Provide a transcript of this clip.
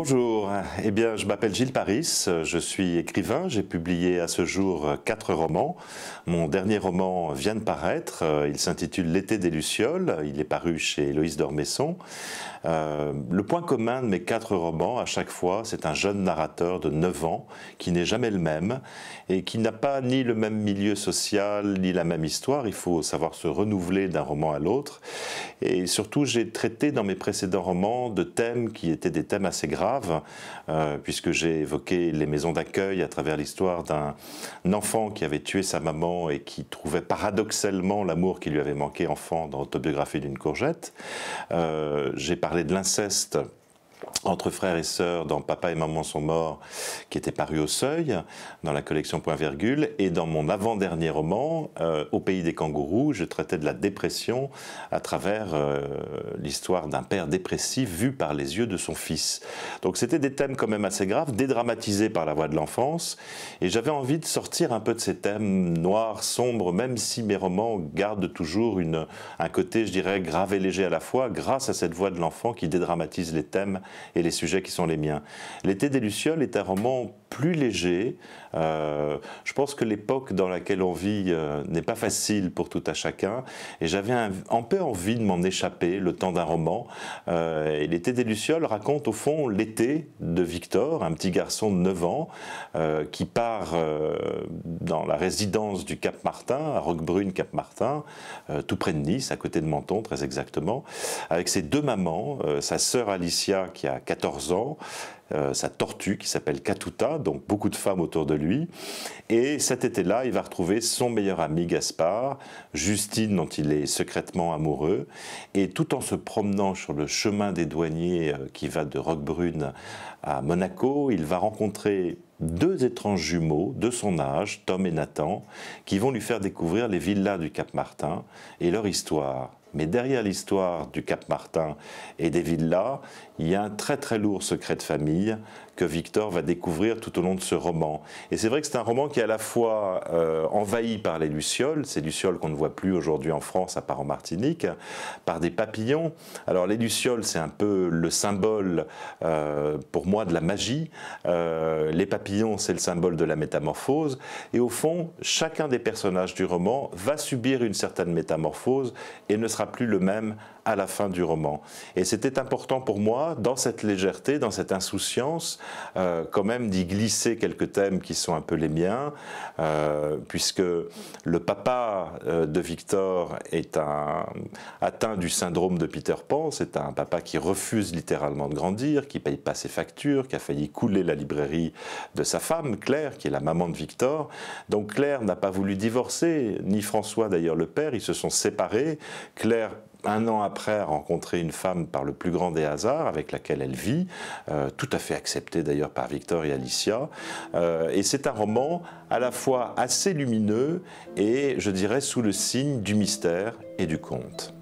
Bonjour, eh bien je m'appelle Gilles Paris, je suis écrivain, j'ai publié à ce jour quatre romans. Mon dernier roman vient de paraître, euh, il s'intitule L'été des Lucioles, il est paru chez Loïs d'Ormesson. Euh, le point commun de mes quatre romans à chaque fois, c'est un jeune narrateur de 9 ans qui n'est jamais le même et qui n'a pas ni le même milieu social ni la même histoire, il faut savoir se renouveler d'un roman à l'autre. Et surtout j'ai traité dans mes précédents romans de thèmes qui étaient des thèmes assez graves euh, puisque j'ai évoqué les maisons d'accueil à travers l'histoire d'un enfant qui avait tué sa maman et qui trouvait paradoxalement l'amour qui lui avait manqué enfant dans l'autobiographie d'une courgette. Euh, j'ai parlé de l'inceste entre frères et sœurs dans Papa et Maman sont morts, qui était paru au seuil, dans la collection Point Virgule, et dans mon avant-dernier roman, euh, Au pays des kangourous, je traitais de la dépression à travers euh, l'histoire d'un père dépressif vu par les yeux de son fils. Donc c'était des thèmes quand même assez graves, dédramatisés par la voix de l'enfance, et j'avais envie de sortir un peu de ces thèmes noirs, sombres, même si mes romans gardent toujours une, un côté, je dirais, grave et léger à la fois, grâce à cette voix de l'enfant qui dédramatise les thèmes et les sujets qui sont les miens. L'été des Lucioles est un roman plus léger. Euh, je pense que l'époque dans laquelle on vit euh, n'est pas facile pour tout à chacun, et j'avais un, peu envie de m'en échapper le temps d'un roman. Euh, l'été des Lucioles raconte au fond l'été de Victor, un petit garçon de 9 ans, qui part dans la résidence du Cap Martin, à Roquebrune Cap Martin, tout près de Nice, à côté de Menton très exactement, avec ses deux mamans, sa sœur Alicia qui a 14 ans, euh, sa tortue qui s'appelle Katuta, donc beaucoup de femmes autour de lui. Et cet été-là, il va retrouver son meilleur ami Gaspard, Justine dont il est secrètement amoureux. Et tout en se promenant sur le chemin des douaniers euh, qui va de Roquebrune à Monaco, il va rencontrer deux étranges jumeaux de son âge, Tom et Nathan, qui vont lui faire découvrir les villas du Cap Martin et leur histoire. Mais derrière l'histoire du Cap Martin et des villas, il y a un très très lourd secret de famille que Victor va découvrir tout au long de ce roman. Et c'est vrai que c'est un roman qui est à la fois euh, envahi par les lucioles, ces lucioles qu'on ne voit plus aujourd'hui en France à part en Martinique, par des papillons. Alors les lucioles, c'est un peu le symbole euh, pour moi de la magie. Euh, les papillons, c'est le symbole de la métamorphose. Et au fond, chacun des personnages du roman va subir une certaine métamorphose et ne sera plus le même à la fin du roman. Et c'était important pour moi, dans cette légèreté, dans cette insouciance, euh, quand même d'y glisser quelques thèmes qui sont un peu les miens, euh, puisque le papa euh, de Victor est un, atteint du syndrome de Peter Pan, c'est un papa qui refuse littéralement de grandir, qui paye pas ses factures, qui a failli couler la librairie de sa femme, Claire, qui est la maman de Victor. Donc Claire n'a pas voulu divorcer, ni François d'ailleurs le père, ils se sont séparés un an après, a rencontré une femme par le plus grand des hasards avec laquelle elle vit, euh, tout à fait acceptée d'ailleurs par Victor et Alicia. Euh, et c'est un roman à la fois assez lumineux et, je dirais, sous le signe du mystère et du conte.